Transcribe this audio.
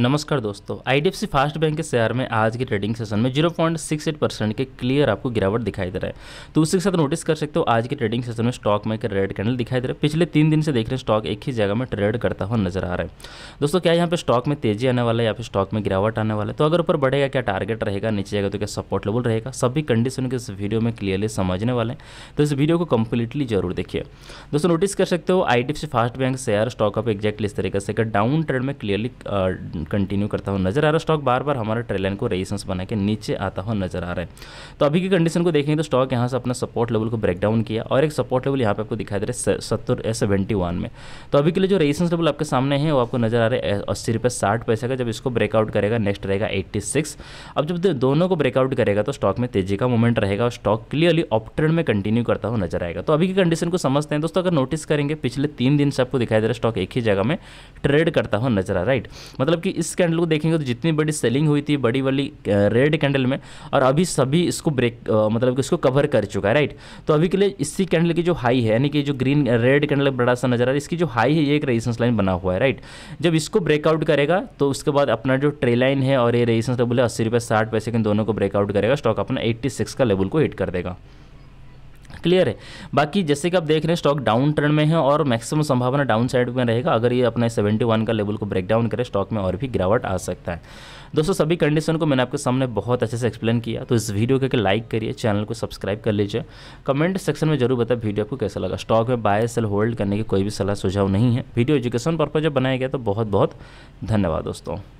नमस्कार दोस्तों I fast bank के शेयर में आज के ट्रेडिंग सेशन में 0.68 परसेंट के क्लियर आपको गिरावट दिखाई दे रहा है तो उसी के साथ नोटिस कर सकते हो आज के ट्रेडिंग सेशन में स्टॉक में एक रेड कैंडल दिखाई दे रहा है पिछले तीन दिन से देख रहे हैं स्टॉक एक ही जगह में ट्रेड करता हुआ नजर आ रहा है दोस्तों क्या यहाँ पर स्टॉक में तेजी आने वाला है या फिर स्टॉक में गिरावट आने वाला है तो अगर ऊपर बढ़ेगा क्या टारगेट रहेगा नीचे जाएगा तो क्या सपोर्ट लेवल रहेगा सभी कंडीशन के इस वीडियो में क्लियरली समझने वाले हैं तो इस वीडियो को कंप्लीटली जरूर देखिए दोस्तों नोटिस कर सकते हो I fast bank share stock आप एग्जैक्टली इस तरीके से डाउन ट्रेड में क्लियरली कंटिन्यू करता हुआ नजर आ रहा है स्टॉक बार बार हमारे ट्रेलाइन लाइन को रेजिस्टेंस बना के नीचे आता हुआ नजर आ रहा है तो अभी की कंडीशन को देखेंगे तो स्टॉक यहाँ से अपना सपोर्ट लेवल को ब्रेक डाउन किया और एक सपोर्ट लेवल यहाँ पर आपको दिखाई दे रहा है सत्तर सेवेंटी वन में तो अभी के लिए जो रेजिस्टेंस लेवल आपके सामने है वो आपको नजर आ रहा है अस्सी रुपये साठ पैसे का जब इसको ब्रेकआउट करेगा नेक्स्ट रहेगा एट्टी सिक्स अब जब दोनों को ब्रेकआउट करेगा तो स्टॉक में तेजी का मूवमेंट रहेगा और स्टॉक क्लियरली अप में कंटिन्यू करता हुआ नजर आएगा तो अभी की कंडीशन को समझते हैं दोस्तों अगर नोटिस करेंगे पिछले तीन दिन से आपको दिखाई दे रहा है स्टॉक एक ही जगह में ट्रेड करता हुआ नजर आ राइट मतलब कि क्योंकि इस कैंडल को देखेंगे तो जितनी बड़ी सेलिंग हुई थी बड़ी वाली रेड कैंडल में और अभी सभी इसको ब्रेक मतलब कि इसको कवर कर चुका है राइट तो अभी के लिए इसी कैंडल की जो हाई है यानी कि जो ग्रीन रेड कैंडल बड़ा सा नजर आ रहा है इसकी जो हाई है ये एक रेजिस्टेंस लाइन बना हुआ है राइट जब इसको ब्रेकआउट करेगा तो उसके बाद अपना जो ट्रे लाइन है और ये रेजिस्टेंस लेवल है अस्सी रुपये साठ पैसे के दोनों को ब्रेकआउट करेगा स्टॉक अपना एट्टी का लेवल को हिट कर देगा क्लियर है बाकी जैसे कि आप देख रहे हैं स्टॉक डाउन ट्रेंड में है और मैक्सिमम संभावना डाउन साइड में रहेगा अगर ये अपने 71 का लेवल को ब्रेक डाउन करे स्टॉक में और भी गिरावट आ सकता है दोस्तों सभी कंडीशन को मैंने आपके सामने बहुत अच्छे से एक्सप्लेन किया तो इस वीडियो को लाइक करिए चैनल को सब्सक्राइब कर लीजिए कमेंट सेक्शन में जरूर बताए वीडियो आपको कैसा लगा स्टॉक में बाय सेल होल्ड करने की कोई भी सलाह सुझाव नहीं है वीडियो एजुकेशन पर्पज जब बनाया गया तो बहुत बहुत धन्यवाद दोस्तों